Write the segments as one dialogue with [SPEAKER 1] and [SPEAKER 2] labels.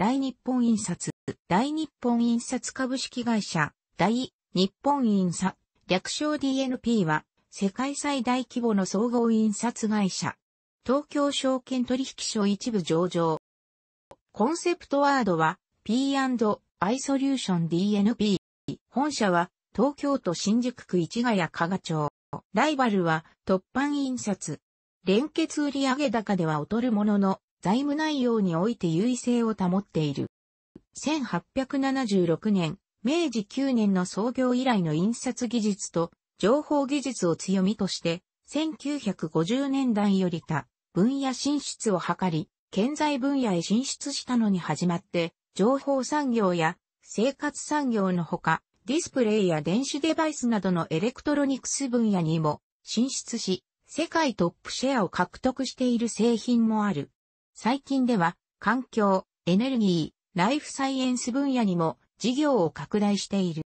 [SPEAKER 1] 大日本印刷、大日本印刷株式会社、大日本印刷、略称 DNP は、世界最大規模の総合印刷会社。東京証券取引所一部上場。コンセプトワードは P&I ソリューション DNP。本社は東京都新宿区市ヶ谷加賀町。ライバルは突版印刷。連結売上高では劣るものの、財務内容において優位性を保っている。1876年、明治9年の創業以来の印刷技術と情報技術を強みとして、1950年代より他分野進出を図り、建材分野へ進出したのに始まって、情報産業や生活産業のほか、ディスプレイや電子デバイスなどのエレクトロニクス分野にも進出し、世界トップシェアを獲得している製品もある。最近では、環境、エネルギー、ライフサイエンス分野にも事業を拡大している。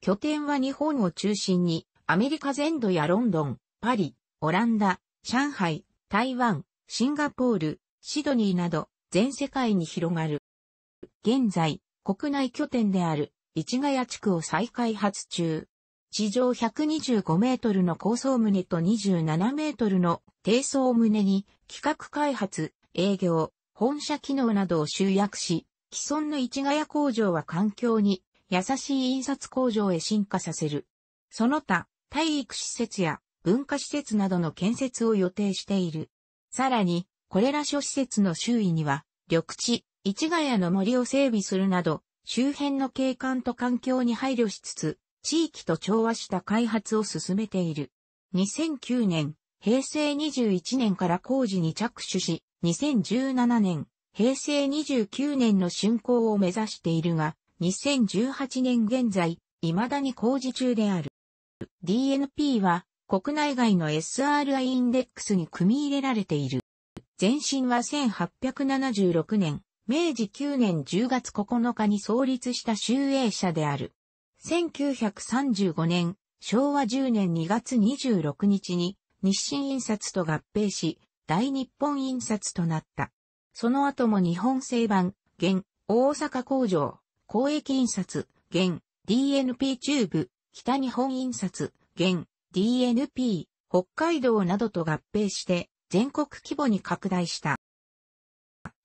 [SPEAKER 1] 拠点は日本を中心に、アメリカ全土やロンドン、パリ、オランダ、上海、台湾、シンガポール、シドニーなど全世界に広がる。現在、国内拠点である市ヶ谷地区を再開発中。地上125メートルの高層棟と27メートルの低層棟に企画開発、営業、本社機能などを集約し、既存の市ヶ谷工場は環境に優しい印刷工場へ進化させる。その他、体育施設や文化施設などの建設を予定している。さらに、これら諸施設の周囲には、緑地、市ヶ谷の森を整備するなど、周辺の景観と環境に配慮しつつ、地域と調和した開発を進めている。2009年、平成21年から工事に着手し、2017年、平成29年の竣工を目指しているが、2018年現在、未だに工事中である。DNP は、国内外の SRI インデックスに組み入れられている。前身は1876年、明治9年10月9日に創立した集英社である。1935年、昭和10年2月26日に日清印刷と合併し、大日本印刷となった。その後も日本製版、現、大阪工場、公益印刷、現、DNP チューブ、北日本印刷、現、DNP、北海道などと合併して、全国規模に拡大した。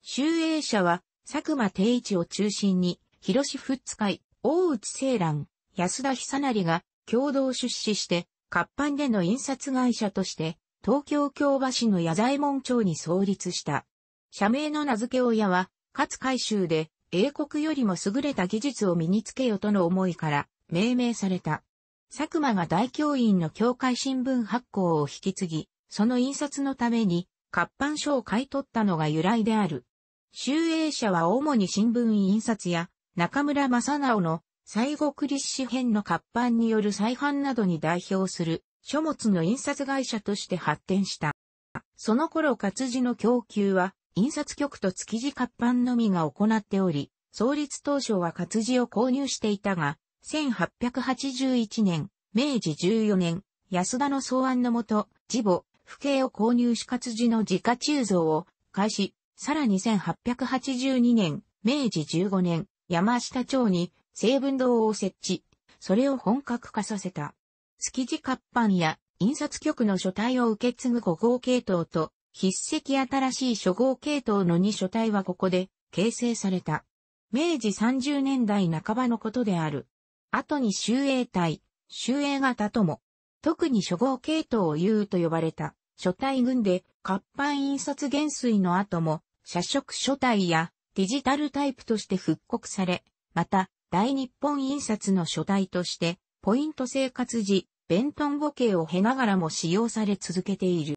[SPEAKER 1] 集英社は、佐久間定一を中心に、広志富津会、大内青蘭、安田久成が共同出資して、活版での印刷会社として、東京京橋の矢左衛門町に創立した。社名の名付け親は、勝海舟で、英国よりも優れた技術を身につけよとの思いから、命名された。佐久間が大教員の教会新聞発行を引き継ぎ、その印刷のために、活版書を買い取ったのが由来である。集英社は主に新聞印刷や、中村正直の、西国立紙編の活版による再版などに代表する書物の印刷会社として発展した。その頃活字の供給は、印刷局と築地活版のみが行っており、創立当初は活字を購入していたが、1881年、明治14年、安田の草案のもと、字母、父警を購入し活字の自家鋳造を開始、さらに1882年、明治15年、山下町に成分堂を設置、それを本格化させた。築地活版や印刷局の書体を受け継ぐ5号系統と、筆跡新しい初号系統の2書体はここで形成された。明治30年代半ばのことである。後に集英体、集英型とも、特に初号系統を言うと呼ばれた、書体群で活版印刷減衰の後も、社色書体やデジタルタイプとして復刻され、また、大日本印刷の書体としてポイント生活時、ベントン語形を経ながらも使用され続けている。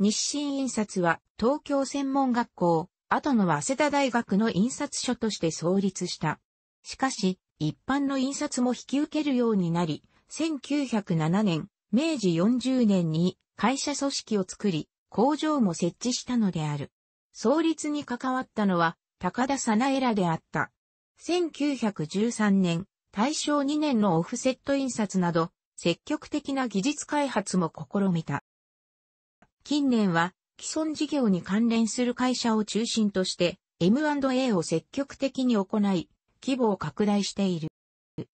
[SPEAKER 1] 日清印刷は東京専門学校、後の早稲田大学の印刷所として創立した。しかし、一般の印刷も引き受けるようになり、1907年、明治40年に会社組織を作り、工場も設置したのである。創立に関わったのは、高田さなえらであった。1913年、大正2年のオフセット印刷など、積極的な技術開発も試みた。近年は、既存事業に関連する会社を中心として M&A を積極的に行い、規模を拡大している。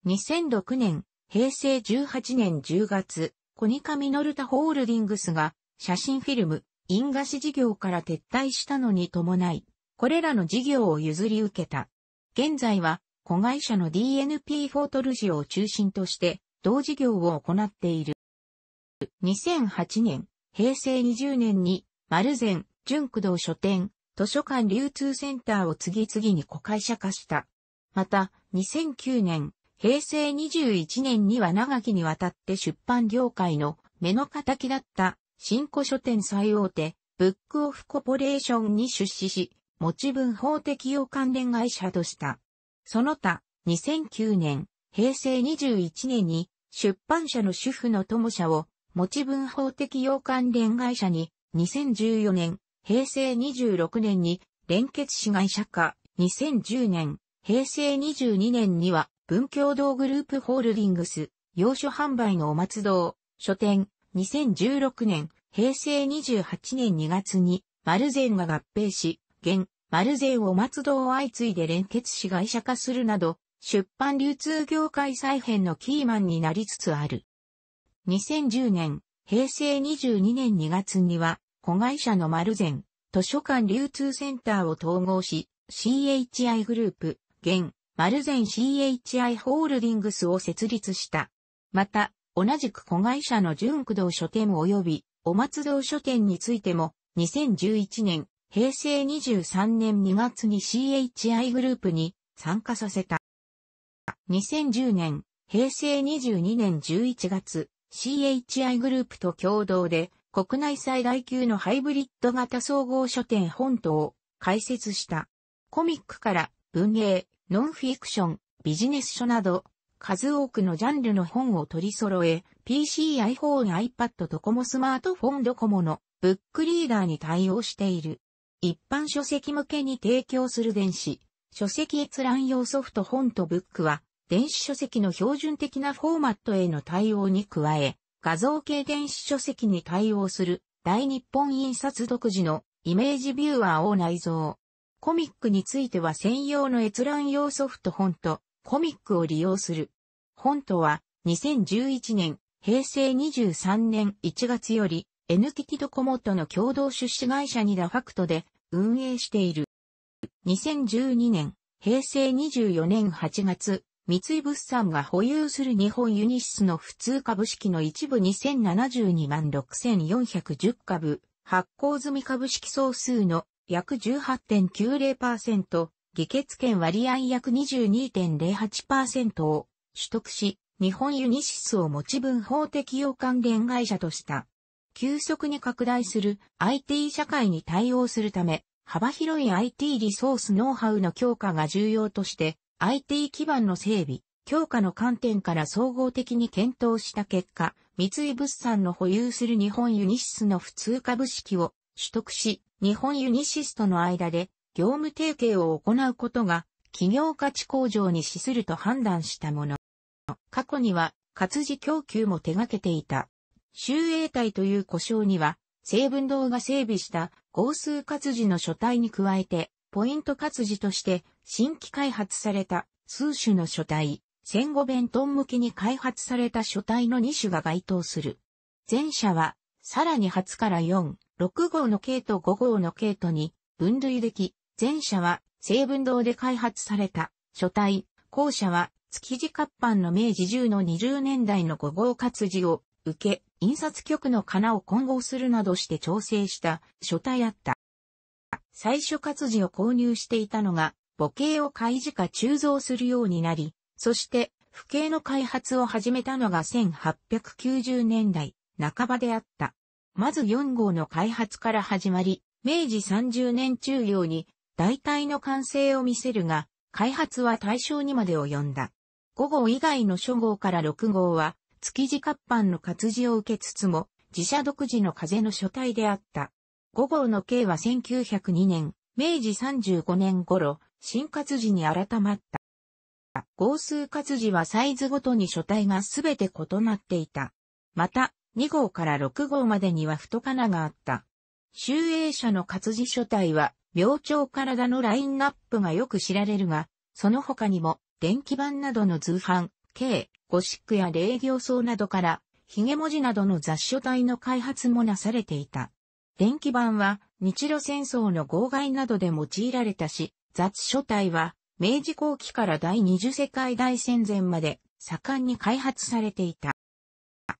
[SPEAKER 1] 2006年、平成18年10月、コニカミノルタホールディングスが写真フィルム、インガシ事業から撤退したのに伴い、これらの事業を譲り受けた。現在は子会社の DNP フォートルジオを中心として同事業を行っている。2008年、平成20年に丸善、純駆動書店、図書館流通センターを次々に子会社化した。また、2009年、平成21年には長きにわたって出版業界の目の敵だった新古書店最大手、ブックオフコポレーションに出資し、持ち分法適用関連会社とした。その他、2009年、平成21年に、出版社の主婦の友社を、持ち分法的要関連会社に、2014年、平成26年に、連結子会社化、2010年、平成22年には、文教堂グループホールディングス、洋書販売のお松堂、書店、2016年、平成28年2月に、丸善が合併し、現、マルゼを松戸を相次いで連結し会社化するなど、出版流通業界再編のキーマンになりつつある。2010年、平成22年2月には、子会社のマルゼン、図書館流通センターを統合し、CHI グループ、現、マルゼン CHI ホールディングスを設立した。また、同じく子会社の純駆動書店及び、お松堂書店についても、2011年、平成23年2月に CHI グループに参加させた。2010年、平成22年11月、CHI グループと共同で国内最大級のハイブリッド型総合書店本島を開設した。コミックから文芸、ノンフィクション、ビジネス書など、数多くのジャンルの本を取り揃え、PC、iPhone、iPad、ドコモスマートフォンドコモのブックリーダーに対応している。一般書籍向けに提供する電子、書籍閲覧用ソフトフォントブックは、電子書籍の標準的なフォーマットへの対応に加え、画像系電子書籍に対応する大日本印刷独自のイメージビューアーを内蔵。コミックについては専用の閲覧用ソフトフォント、コミックを利用する。フォントは2011年、平成23年1月より NTT ドコモとの共同出資会社にダファクトで運営している。2012年、平成24年8月、三井物産が保有する日本ユニシスの普通株式の一部2072万6410株、発行済み株式総数の約18.90%、議決権割合約22.08%を取得し、日本ユニシスを持ち分法適用関連会社とした。急速に拡大する IT 社会に対応するため、幅広い IT リソースノウハウの強化が重要として、IT 基盤の整備、強化の観点から総合的に検討した結果、三井物産の保有する日本ユニシスの普通株式を取得し、日本ユニシスとの間で業務提携を行うことが企業価値向上に資すると判断したもの。過去には活字供給も手掛けていた。周英体という故障には、西文堂が整備した合数活字の書体に加えて、ポイント活字として新規開発された数種の書体、戦後弁当向きに開発された書体の2種が該当する。前者は、さらに初から4、6号の系と5号の系とに分類でき、前者は西文堂で開発された書体、後者は築地活版の明治10の20年代の5号活字を受け、印刷局の金を混合するなどして調整した書体あった。最初活字を購入していたのが、母系を開示か鋳造するようになり、そして、父系の開発を始めたのが1890年代半ばであった。まず4号の開発から始まり、明治30年中央に大体の完成を見せるが、開発は大正にまで及んだ。5号以外の初号から6号は、築地活版の活字を受けつつも、自社独自の風の書体であった。5号の刑は1902年、明治35年頃、新活字に改まった。合数活字はサイズごとに書体がすべて異なっていた。また、2号から6号までには太かながあった。集英社の活字書体は、明朝体のラインナップがよく知られるが、その他にも、電気版などの通販、系、ゴシックや霊行草などから、ヒゲ文字などの雑書体の開発もなされていた。電気版は日露戦争の号外などで用いられたし、雑書体は明治後期から第二次世界大戦前まで盛んに開発されていた。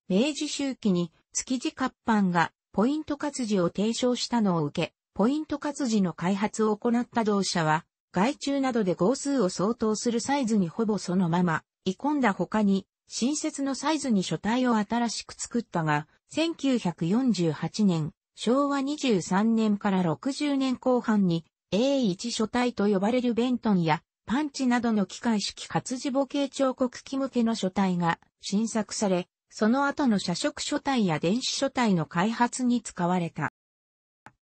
[SPEAKER 1] 明治周期に築地活版がポイント活字を提唱したのを受け、ポイント活字の開発を行った同社は、外注などで号数を相当するサイズにほぼそのままい込んだ他に、新設のサイズに書体を新しく作ったが、1948年、昭和23年から60年後半に A1 書体と呼ばれるベントンやパンチなどの機械式活字母系彫刻機向けの書体が新作され、その後の社食書体や電子書体の開発に使われた。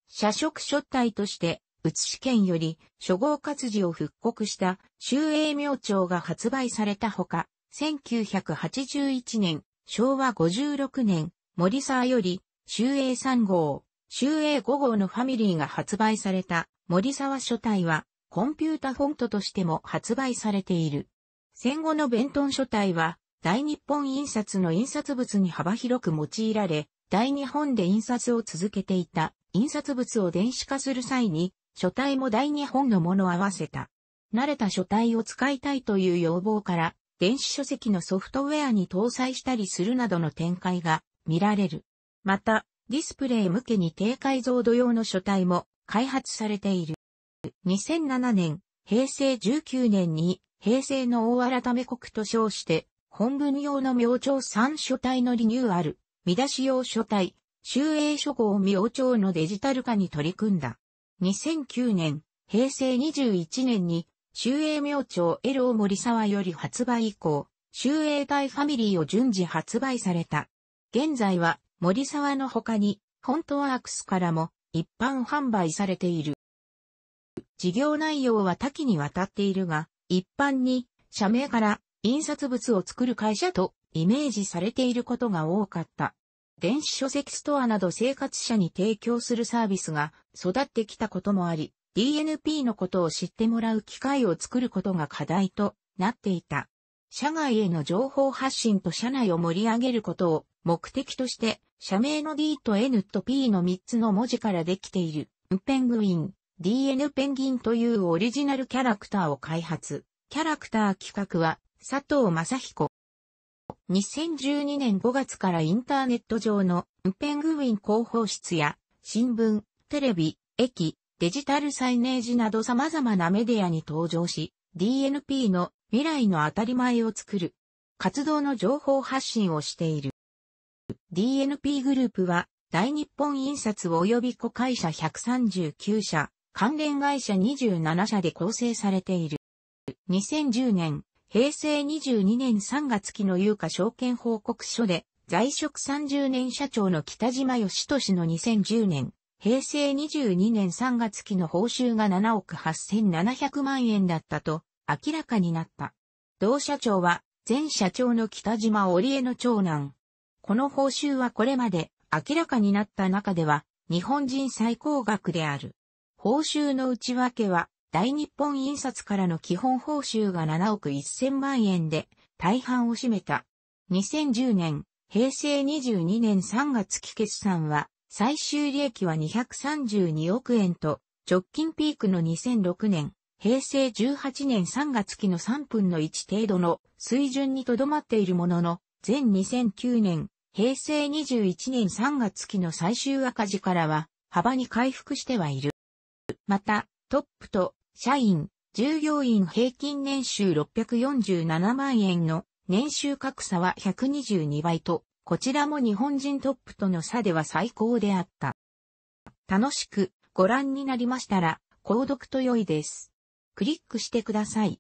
[SPEAKER 1] 社食書体として宇津市県より初号活字を復刻した修英明朝が発売されたほか、1981年、昭和56年、森沢より修英3号、修英5号のファミリーが発売された森沢書体はコンピュータフォントとしても発売されている。戦後のベントン書体は大日本印刷の印刷物に幅広く用いられ、大日本で印刷を続けていた印刷物を電子化する際に書体も大日本のものを合わせた。慣れた書体を使いたいという要望から、電子書籍のソフトウェアに搭載したりするなどの展開が見られる。また、ディスプレイ向けに低解像度用の書体も開発されている。2007年、平成19年に、平成の大改め国と称して、本文用の明朝3書体のリニューアル、見出し用書体、集英書号明朝のデジタル化に取り組んだ。2009年、平成21年に、周英明朝 L を森沢より発売以降、修英大ファミリーを順次発売された。現在は、森沢の他に、フォントワークスからも、一般販売されている。事業内容は多岐にわたっているが、一般に、社名から、印刷物を作る会社とイメージされていることが多かった。電子書籍ストアなど生活者に提供するサービスが育ってきたこともあり、DNP のことを知ってもらう機会を作ることが課題となっていた。社外への情報発信と社内を盛り上げることを目的として、社名の D と N と P の3つの文字からできている、ペングウィン、DN ペンギンというオリジナルキャラクターを開発。キャラクター企画は佐藤正彦。2012年5月からインターネット上のペングウィン広報室や新聞、テレビ、駅、デジタルサイネージなど様々なメディアに登場し、DNP の未来の当たり前を作る活動の情報発信をしている。DNP グループは大日本印刷及び子会社139社、関連会社27社で構成されている。2010年平成22年3月期の有価証券報告書で、在職30年社長の北島義俊の2010年、平成22年3月期の報酬が7億8700万円だったと明らかになった。同社長は前社長の北島織江の長男。この報酬はこれまで明らかになった中では日本人最高額である。報酬の内訳は大日本印刷からの基本報酬が7億1000万円で大半を占めた。2010年、平成22年3月期決算は、最終利益は232億円と、直近ピークの2006年、平成18年3月期の3分の1程度の水準にとどまっているものの、前2009年、平成21年3月期の最終赤字からは、幅に回復してはいる。また、トップと社員、従業員平均年収647万円の年収格差は122倍と、こちらも日本人トップとの差では最高であった。楽しくご覧になりましたら、購読と良いです。クリックしてください。